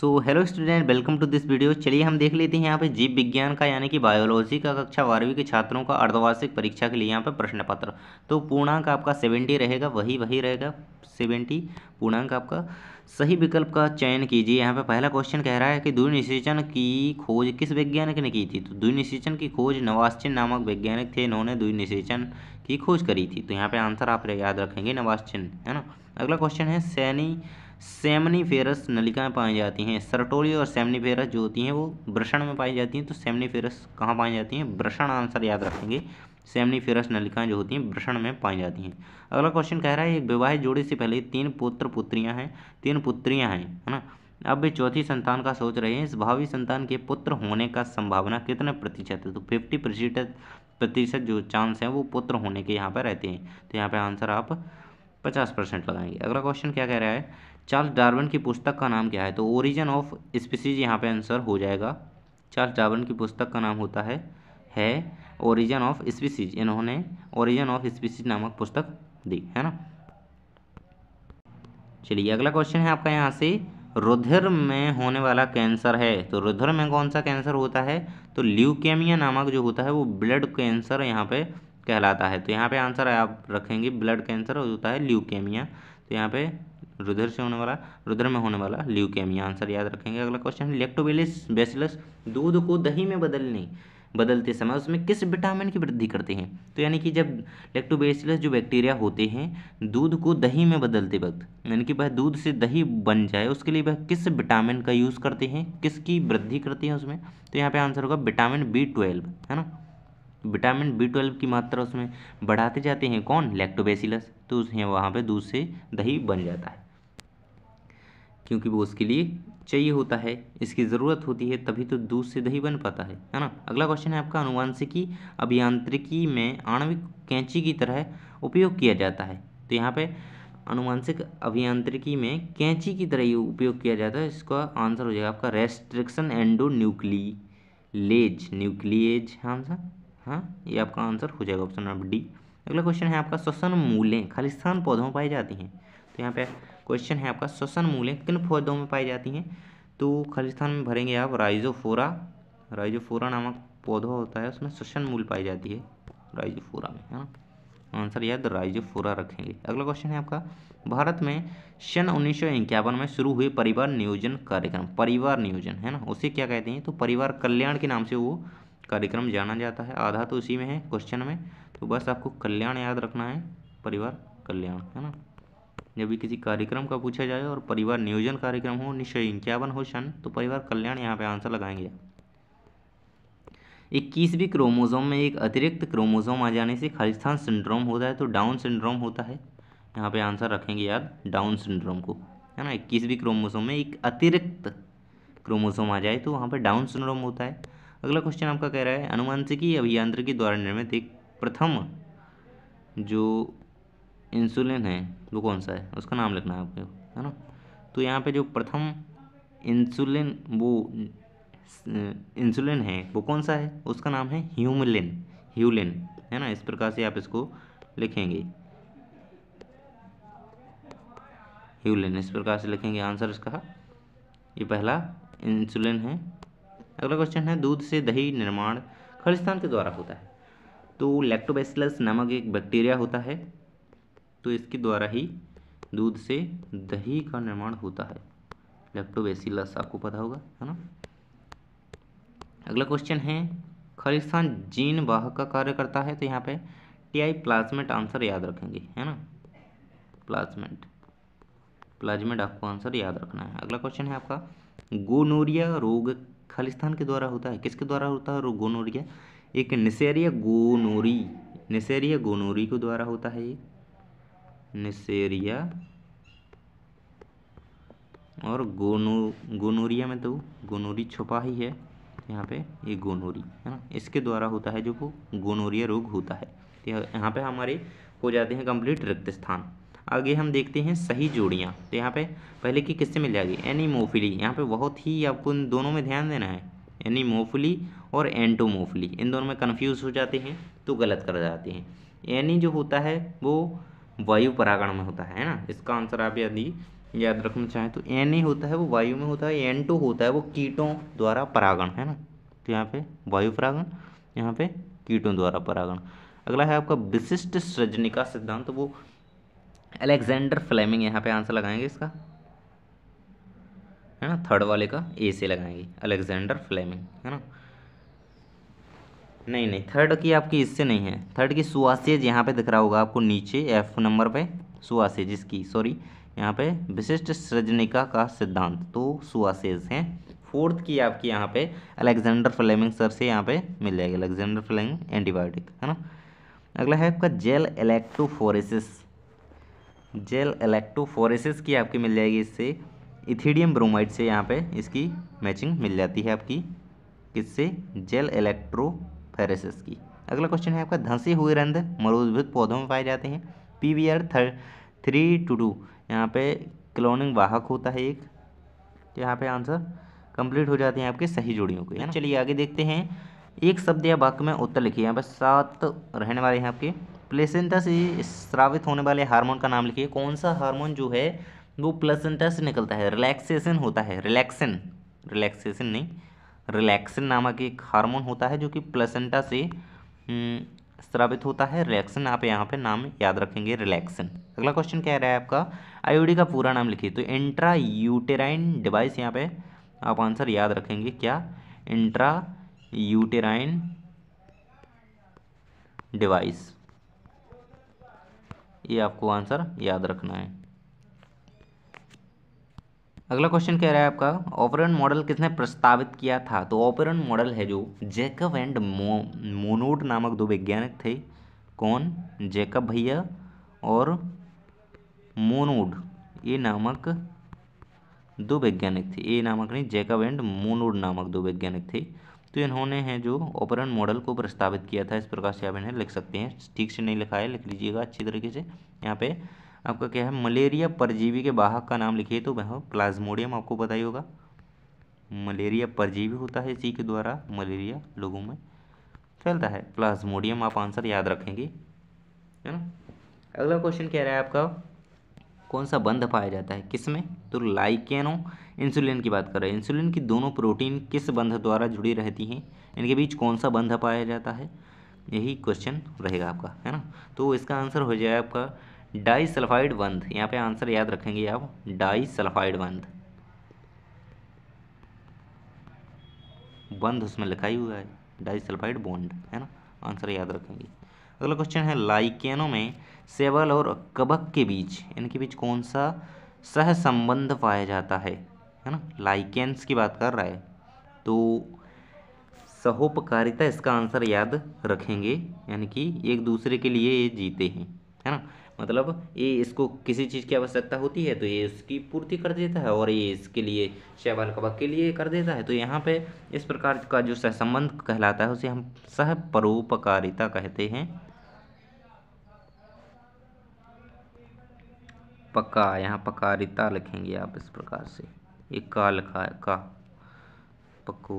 so hello student welcome to this video चलिए हम देख लेते हैं यहाँ पे जीव विज्ञान का यानी कि बायोलॉजी का कक्षा बारहवीं के छात्रों का अर्धवार्षिक परीक्षा के लिए यहाँ पे प्रश्न पत्र तो पूर्णांक आपका सेवेंटी रहेगा वही वही रहेगा सेवेंटी पूर्णांक आपका सही विकल्प का चयन कीजिए यहाँ पे पहला क्वेश्चन कह रहा है कि दुई की खोज किस वैज्ञानिक ने की थी तो दुई निशेचन की खोज नवाश्चिन नामक वैज्ञानिक थे इन्होंने दुई निशेचन की खोज करी थी तो यहाँ पे आंसर आप याद रखेंगे नवास्चिन है ना अगला क्वेश्चन है सैनी सेमनीफेरस नलिका में पाई जाती हैं सरटोली और सेमनीफेरस जो होती हैं वो ब्रषण में पाई जाती हैं तो सेमनीफेरस कहाँ पाई जाती हैं ब्रषण आंसर याद रखेंगे सेमनीफेरस नलिकाएँ जो होती हैं ब्रषण में पाई जाती हैं अगला क्वेश्चन कह रहा है एक विवाहित जोड़ी से पहले तीन पुत्र पुत्रियाँ हैं तीन पुत्रियाँ हैं है ना अब वे चौथी संतान का सोच रहे हैं इस भावी संतान के पुत्र होने का संभावना कितना प्रतिशत है तो फिफ्टी प्रतिशत प्रतिशत जो चांस है वो पुत्र होने के यहाँ पर रहते हैं तो यहाँ पर आंसर आप पचास परसेंट लगाएंगे अगला क्वेश्चन क्या कह रहा है चार्ल्स डार्विन की पुस्तक का नाम क्या है तो ओरिजिन ऑफ स्पीसीज यहाँ पे आंसर हो जाएगा चार्ल्स डार्विन की पुस्तक का नाम होता है है ओरिजिन ऑफ स्पीसीज इन्होंने ओरिजिन ऑफ स्पीसीज नामक पुस्तक दी है ना चलिए अगला क्वेश्चन है आपका यहाँ से रुधिर में होने वाला कैंसर है तो रुधिर में कौन सा कैंसर होता है तो ल्यूकेमिया नामक जो होता है वो ब्लड कैंसर यहाँ पे कहलाता है तो यहाँ पे आंसर आप रखेंगे ब्लड कैंसर और होता है ल्यूकेमिया तो यहाँ पे रुधिर से होने वाला रुद्र में होने वाला ल्यूकेमिया आंसर याद रखेंगे अगला क्वेश्चन लेक्टोबेलिस बेसिलस दूध को दही में बदलने बदलते समय उसमें किस विटामिन की वृद्धि करते हैं तो यानी कि जब लेक्टोबेसिलस जो बैक्टीरिया होते हैं दूध को दही में बदलते वक्त यानी कि वह दूध से दही बन जाए उसके लिए वह किस विटामिन का यूज़ करते हैं किसकी वृद्धि करते हैं उसमें तो यहाँ पे आंसर होगा विटामिन बी ट्वेल्व है ना विटामिन बी ट्वेल्व की मात्रा उसमें बढ़ाते जाते हैं कौन लैक्टोबेसिलस तो उसमें वहाँ पे दूध से दही बन जाता है क्योंकि वो उसके लिए चाहिए होता है इसकी ज़रूरत होती है तभी तो दूध से दही बन पाता है है ना अगला क्वेश्चन है आपका अनुवांशिकी अभियांत्रिकी में आणविक कैंची की तरह उपयोग किया जाता है तो यहाँ पर अनुवांशिक अभियांत्रिकी में कैंची की तरह ये उपयोग किया जाता है इसका आंसर हो जाएगा आपका restriction endonuclease nuclease answer हाँ ये आपका आंसर हो जाएगा ऑप्शन नंबर डी अगला क्वेश्चन है आपका श्वसन मूलें खालिस्तान पौधों में पाई जाती हैं तो यहाँ पे क्वेश्चन है आपका श्वसन मूलें किन पौधों में पाई जाती हैं तो खालिस्तान में भरेंगे आप राइजोफोरा राइजोफोरा नामक पौधा होता है उसमें श्वसन मूल पाई जाती है राइजोफोरा में है ना आंसर याद राइजोफोरा रखेंगे अगला क्वेश्चन है आपका भारत में सन उन्नीस में शुरू हुए परिवार नियोजन कार्यक्रम परिवार नियोजन है ना उसे क्या कहते हैं तो परिवार कल्याण के नाम से वो कार्यक्रम जाना जाता है आधा तो उसी में है क्वेश्चन में तो बस आपको कल्याण याद रखना है परिवार कल्याण है ना जब भी किसी कार्यक्रम का पूछा जाए और परिवार नियोजन कार्यक्रम हो निश्चय इक्यावन हो शन तो परिवार कल्याण यहाँ पे आंसर लगाएंगे इक्कीसवीं क्रोमोजोम में एक अतिरिक्त क्रोमोजोम आ जाने से खालिस्तान सिंड्रोम होता है तो डाउन सिंड्रोम होता है यहाँ पे आंसर रखेंगे याद डाउन सिंड्रोम को है ना इक्कीसवीं क्रोमोजोम में एक अतिरिक्त क्रोमोजोम आ जाए तो वहाँ पर डाउन सिंड्रोम होता है अगला क्वेश्चन आपका कह रहा है अनुवांशिकी अभियांत्रिकी द्वारा निर्मित एक प्रथम जो इंसुलिन है वो कौन सा है उसका नाम लिखना है आपको है ना तो यहाँ पे जो प्रथम इंसुलिन वो इंसुलिन है वो कौन सा है उसका नाम है ह्यूमलिन ह्यूलिन है ना इस प्रकार से आप इसको लिखेंगे ह्यूलिन इस प्रकार से लिखेंगे आंसर इसका ये पहला इंसुलिन है अगला क्वेश्चन है दूध से दही निर्माण खालिस्तान के द्वारा होता है तो लैक्टोबैसिलस नामक एक बैक्टीरिया होता है तो इसके द्वारा ही दूध से दही का निर्माण होता है लैक्टोबैसिलस आपको पता होगा है ना अगला क्वेश्चन है खालिस्तान जीन वाहक का कार्य करता है तो यहाँ पे टी आई प्लाज्मेट आंसर याद रखेंगे है ना प्लाज्मेट प्लाज्मेड आपको आंसर याद रखना है अगला क्वेश्चन है आपका गोनोरिया रोग खालिस्तान के द्वारा होता है किसके द्वारा होता है गोनोरिया एक निसेरिया गोनोरी निसेरिया गोनोरी के द्वारा होता है निसेरिया और गोनो गोनोरिया में तो गोनोरी छुपा ही है यहाँ पे ये गोनोरी है ना इसके द्वारा होता है जो वो गोनोरिया रोग होता है यहाँ पे हमारे हो जाते हैं कंप्लीट रिक्त स्थान आगे हम देखते हैं सही जोड़ियाँ तो यहाँ पे पहले की किससे मिल जाएगी एनीमोफिली यहाँ पे बहुत ही आपको इन दोनों में ध्यान देना है एनीमोफिली और एंटोमोफिली इन दोनों में कन्फ्यूज़ हो जाते हैं तो गलत कर जाते हैं एनी जो होता है वो वायु परागण में होता है ना इसका आंसर आप यदि याद रखना चाहें तो एनी होता है वो वायु में होता है एंटो होता है वो कीटों द्वारा परागण है ना तो यहाँ पे वायु परागण यहाँ पे कीटों द्वारा परागण अगला है आपका विशिष्ट सृजनिका सिद्धांत तो वो अलेक्जेंडर फ्लेमिंग यहाँ पे आंसर लगाएंगे इसका है ना थर्ड वाले का ए से लगाएंगे अलेक्जेंडर फ्लेमिंग है ना नहीं नहीं थर्ड की आपकी इससे नहीं है थर्ड की सुआसेज यहाँ पे दिख रहा होगा आपको नीचे एफ नंबर पे सुआसेज इसकी सॉरी यहाँ पे विशिष्ट सृजनिका का सिद्धांत तो सुआसेज हैं फोर्थ की आपकी यहाँ पे अलेक्जेंडर फ्लेमिंग सर से यहाँ पे मिल जाएगी अलेक्जेंडर फ्लेमिंग एंटीबायोटिक है ना अगला है आपका जेल इलेक्ट्रोफोरेसिस जेल इलेक्ट्रोफोरेसिस की आपकी मिल जाएगी इससे इथीडियम ब्रोमाइड से यहाँ पे इसकी मैचिंग मिल जाती है आपकी किससे जेल इलेक्ट्रोफेरेसिस की अगला क्वेश्चन है आपका धंसे हुए रंध मरुद्भित पौधों में पाए जाते हैं पी वी आर थर थ्री टू टू यहाँ पे क्लोनिंग वाहक होता है एक तो यहाँ पे आंसर कंप्लीट हो जाते हैं आपके सही जोड़ियों के चलिए आगे देखते हैं एक शब्द या वाक्य में उत्तर लिखिए यहाँ पर सात रहने वाले हैं आपके प्लेसेंटा से स्रावित होने वाले हार्मोन का नाम लिखिए कौन सा हार्मोन जो है वो प्लेसेंटा से निकलता है रिलैक्सेशन होता है रिलैक्सन रिलैक्सेशन नहीं रिलैक्सन नामक एक हार्मोन होता है जो कि प्लेसेंटा से हम्म, स्रावित होता है रिलैक्सन आप यहाँ पे नाम याद रखेंगे रिलैक्सन अगला क्वेश्चन क्या रहा है आपका आईओडी का पूरा नाम लिखिए तो इंट्रा यूटेराइन डिवाइस यहाँ पे आप आंसर याद रखेंगे क्या इंट्रा यूटेराइन डिवाइस ये आपको आंसर याद रखना है अगला क्वेश्चन कह रहा है आपका ऑपरेंट मॉडल किसने प्रस्तावित किया था तो ऑपरेंट मॉडल है जो जेकब एंड मो, मोनोड नामक दो वैज्ञानिक थे कौन जेकब भैया और मोनोड ये नामक दो वैज्ञानिक थे ये नामक नहीं जेकब एंड मोनोड नामक दो वैज्ञानिक थे तो इन्होंने है जो ऑपरन मॉडल को प्रस्तावित किया था इस प्रकार से आप इन्हें लिख सकते हैं ठीक से नहीं लिखा है लिख लीजिएगा अच्छी तरीके से यहाँ पे आपका क्या है मलेरिया परजीवी के बाहक का नाम लिखिए तो वह प्लाज्मोडियम आपको पता ही होगा मलेरिया परजीवी होता है इसी के द्वारा मलेरिया लोगों में फैलता है प्लाज्मोडियम आप आंसर याद रखेंगे है ना अगला क्वेश्चन कह रहा है आपका कौन सा बंध पाया जाता है किस में तो लाइकेनो इंसुलिन की बात कर रहे हैं इंसुलिन की दोनों प्रोटीन किस बंध द्वारा जुड़ी रहती हैं इनके बीच कौन सा बंध पाया जाता है यही क्वेश्चन रहेगा आपका है ना तो इसका आंसर हो जाएगा आपका डाई सल्फाइड बंध यहाँ पे आंसर याद रखेंगे आप डाई सल्फाइड बंध बंध उसमें लिखा ही हुआ है डाई सल्फाइड बॉन्ड है ना आंसर याद रखेंगे अगला क्वेश्चन है लाइकेनों में सेवल और कबक के बीच इनके बीच कौन सा सहसंबंध पाया जाता है है ना लाइकेंस की बात कर रहा है तो सहोपकारिता इसका आंसर याद रखेंगे यानी कि एक दूसरे के लिए ये जीते हैं है ना मतलब ये इसको किसी चीज़ की आवश्यकता होती है तो ये इसकी पूर्ति कर देता है और ये इसके लिए शैवाल कबक के लिए कर देता है तो यहाँ पे इस प्रकार का जो सहसंबंध कहलाता है उसे हम सह परोपकारिता कहते हैं पका यहाँ पकारिता लिखेंगे आप इस प्रकार से ये का लिखा है का पको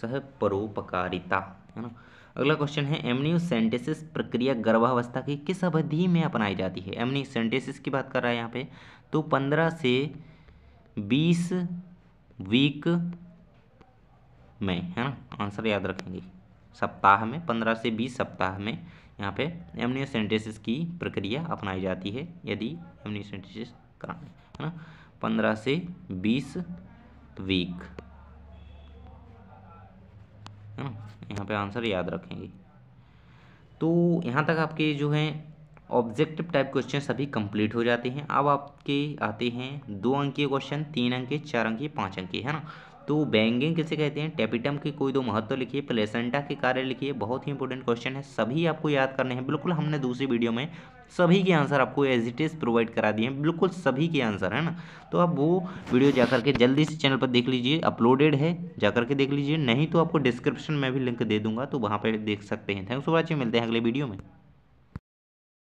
सह परोपकारिता है ना अगला क्वेश्चन है एमनियोसेंटेसिस प्रक्रिया गर्भावस्था की किस अवधि में अपनाई जाती है एमनियोसेंटेसिस की बात कर रहा है यहाँ पे तो पंद्रह से बीस वीक में है ना आंसर याद रखेंगे सप्ताह में पंद्रह से बीस सप्ताह में यहाँ पे एमनियोसेंटेसिस की प्रक्रिया अपनाई जाती है यदि एमनियोसेंटेसिस कराना है ना पंद्रह से बीस वीक है ना यहाँ पे आंसर याद रखेंगे तो यहाँ तक आपके जो हैं ऑब्जेक्टिव टाइप क्वेश्चन सभी कंप्लीट हो जाते हैं अब आपके आते हैं दो अंकीय क्वेश्चन तीन अंकीय चार अंकीय पाँच अंकीय है ना तो बैंगिंग किसे कहते हैं टेपिटम की कोई दो महत्व तो लिखिए प्लेसेंटा के कार्य लिखिए बहुत ही इंपॉर्टेंट क्वेश्चन है सभी आपको याद करने हैं बिल्कुल हमने दूसरी वीडियो में सभी के आंसर आपको एज इट इज़ प्रोवाइड करा दिए हैं बिल्कुल सभी के आंसर है ना तो आप वो वीडियो जा करके जल्दी से चैनल पर देख लीजिए अपलोडेड है जा करके देख लीजिए नहीं तो आपको डिस्क्रिप्शन में भी लिंक दे दूंगा तो वहाँ पर देख सकते हैं थैंक्स फॉर वॉचिंग मिलते हैं अगले वीडियो में